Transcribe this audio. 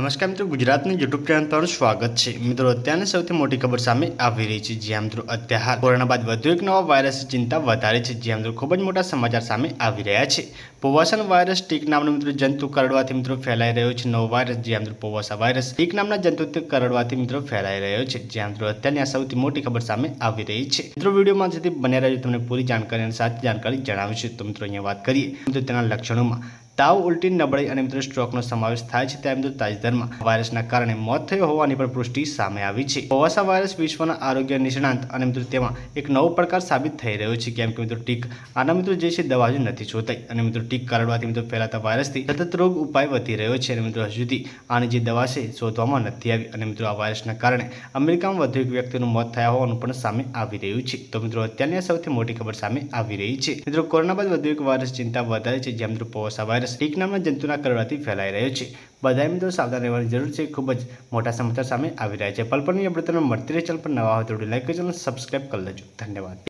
નમસ્કાર મિત્રો ગુજરાતની યુટ્યુબ ચેનલ પર સ્વાગત છે મિત્રો અત્યારની સૌથી મોટી ખબર સામે આવી રહી છે જ્યાં મિત્રો અત્યારે કોરોના બાદ વધુ એક નવા વાયરસ ચિંતા વધારે છે જ્યાં મિત્રો ખૂબ જ મોટા સમાચાર સામે આવી રહ્યા છે પોવાસન વાયરસ ટીક નામનો મિત્રો જંતુ કરડવાથી મિત્રો ફેલાઈ રહ્યો છે નવો વાયરસ જ્યાં મિત્રો પોવાસા વાયરસ ટીક નામના જંતુથી કરડવાથી મિત્રો ફેલાઈ રહ્યો છે જ્યાં મિત્રો અત્યારની આ સૌથી મોટી ખબર સામે આવી રહી છે મિત્રો વિડીયોમાં જેથી બને રહ્યું તમને પૂરી જાણકારી અને સાચી જાણકારી જણાવીશું તો મિત્રો અહીંયા વાત કરીએ મિત્રો તેના લક્ષણોમાં તાવ ઉલટી નબળાઈ અને મિત્રો સ્ટ્રોકનો સમાવેશ થાય છે ત્યારે મિત્રો તાજેતરમાં વાયરસના કારણે મોત થયો હોવાની પણ પુષ્ટિ સામે આવી છે કોવાસા વાયરસ વિશ્વના આરોગ્ય નિષ્ણાંત અને મિત્રો તેમાં એક નવો પ્રકાર સાબિત થઈ રહ્યો છે કેમ કે મિત્રો ટીક આના મિત્રો જે છે દવા જ નથી જોતાઈ અને મિત્રો ટીક કરડવાથી મિત્રો ફેલાતા વાયરસથી સતત રોગ ઉપાય વધી રહ્યો છે અને મિત્રો હજુ સુધી આની જે દવા છે શોધવામાં નથી આવી અને મિત્રો આ વાયરસના કારણે અમેરિકામાં વધુ એક વ્યક્તિનું મોત થયા હોવાનું પણ સામે આવી રહ્યું છે તો મિત્રો અત્યારની સૌથી મોટી ખબર સામે આવી રહી છે મિત્રો કોરોના બાદ વધુ એક વાયરસ ચિંતા વધારે છે જે મિત્રો પોવાસા વાયરસ વાયરસ એક નામના જંતુના કરડવાથી ફેલાઈ રહ્યો છે બધા મિત્રો સાવધાન રહેવાની જરૂર છે ખૂબ જ મોટા સમાચાર સામે આવી રહ્યા છે પલપરની અપડેતનો મળતી રહે ચલ પણ નવા હોય તો લાઈક કરજો અને સબસ્ક્રાઈબ કરી લેજો ધન્યવાદ